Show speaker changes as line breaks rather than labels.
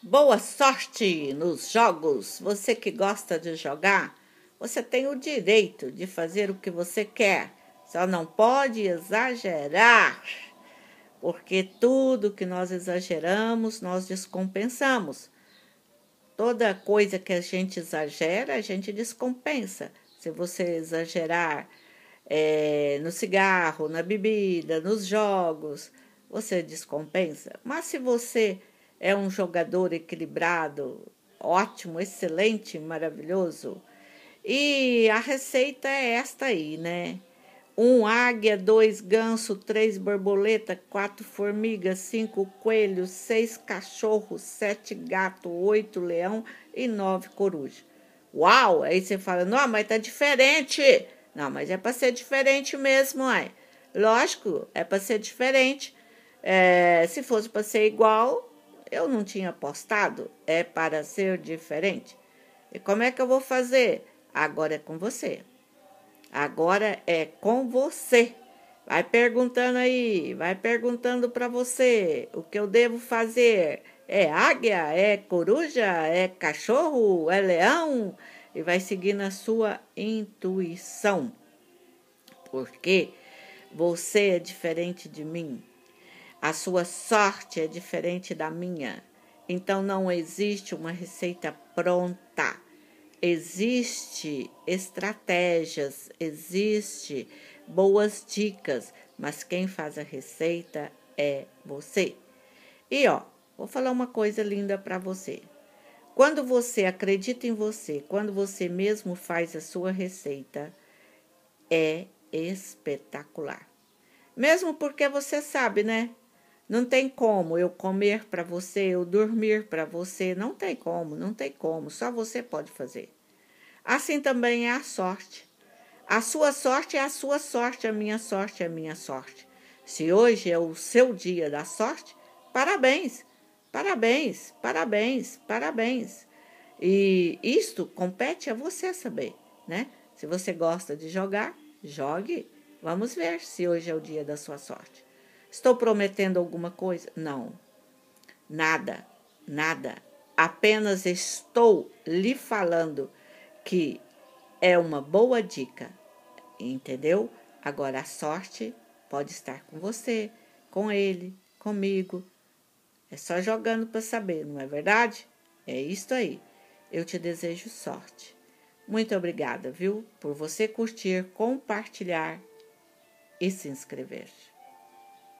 Boa sorte nos jogos! Você que gosta de jogar, você tem o direito de fazer o que você quer, só não pode exagerar, porque tudo que nós exageramos, nós descompensamos. Toda coisa que a gente exagera, a gente descompensa. Se você exagerar é, no cigarro, na bebida, nos jogos, você descompensa. Mas se você é um jogador equilibrado, ótimo, excelente, maravilhoso. E a receita é esta aí, né? Um águia, dois ganso, três borboleta, quatro formigas, cinco coelhos, seis cachorros, sete gato, oito leão e nove coruja. Uau! Aí você fala, não, mas tá diferente. Não, mas é para ser diferente mesmo, mãe. Lógico, é para ser diferente. É, se fosse para ser igual, eu não tinha postado? É para ser diferente. E como é que eu vou fazer? Agora é com você. Agora é com você. Vai perguntando aí, vai perguntando para você o que eu devo fazer. É águia? É coruja? É cachorro? É leão? E vai seguir na sua intuição. Porque você é diferente de mim. A sua sorte é diferente da minha. Então não existe uma receita pronta. Existe estratégias, existe boas dicas, mas quem faz a receita é você. E ó, vou falar uma coisa linda para você. Quando você acredita em você, quando você mesmo faz a sua receita, é espetacular. Mesmo porque você sabe, né? Não tem como eu comer para você, eu dormir para você, não tem como, não tem como, só você pode fazer. Assim também é a sorte. A sua sorte é a sua sorte, a minha sorte é a minha sorte. Se hoje é o seu dia da sorte, parabéns, parabéns, parabéns, parabéns. E isto compete a você saber, né? Se você gosta de jogar, jogue. Vamos ver se hoje é o dia da sua sorte. Estou prometendo alguma coisa? Não. Nada, nada. Apenas estou lhe falando que é uma boa dica, entendeu? Agora a sorte pode estar com você, com ele, comigo. É só jogando para saber, não é verdade? É isso aí. Eu te desejo sorte. Muito obrigada, viu, por você curtir, compartilhar e se inscrever.